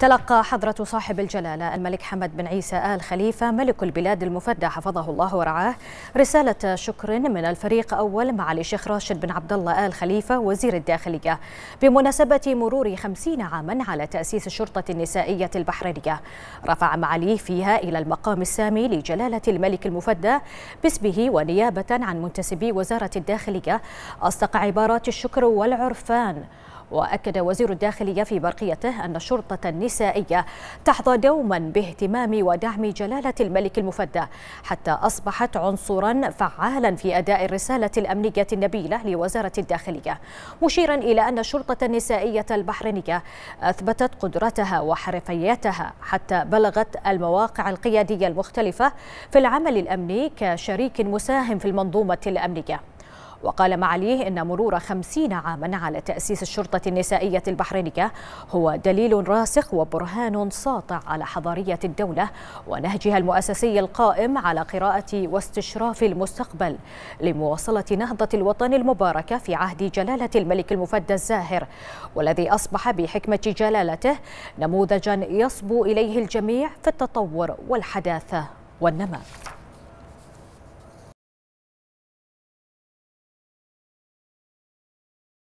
تلقى حضرة صاحب الجلالة الملك حمد بن عيسى آل خليفة ملك البلاد المفدى حفظه الله ورعاه رسالة شكر من الفريق أول معالي الشيخ راشد بن عبد الله آل خليفة وزير الداخلية بمناسبة مرور خمسين عاما على تأسيس الشرطة النسائية البحرينية رفع معاليه فيها إلى المقام السامي لجلالة الملك المفدى باسمه ونيابة عن منتسبي وزارة الداخلية أصدق عبارات الشكر والعرفان وأكد وزير الداخلية في برقيته أن الشرطة النسائية تحظى دوما باهتمام ودعم جلالة الملك المفدى حتى أصبحت عنصرا فعالا في أداء الرسالة الأمنية النبيلة لوزارة الداخلية مشيرا إلى أن الشرطة النسائية البحرينية أثبتت قدرتها وحرفيتها حتى بلغت المواقع القيادية المختلفة في العمل الأمني كشريك مساهم في المنظومة الأمنية وقال معاليه إن مرور خمسين عاما على تأسيس الشرطة النسائية البحرينية هو دليل راسخ وبرهان ساطع على حضارية الدولة ونهجها المؤسسي القائم على قراءة واستشراف المستقبل لمواصلة نهضة الوطن المباركة في عهد جلالة الملك المفدى الزاهر والذي أصبح بحكمة جلالته نموذجا يصبو إليه الجميع في التطور والحداثة والنمو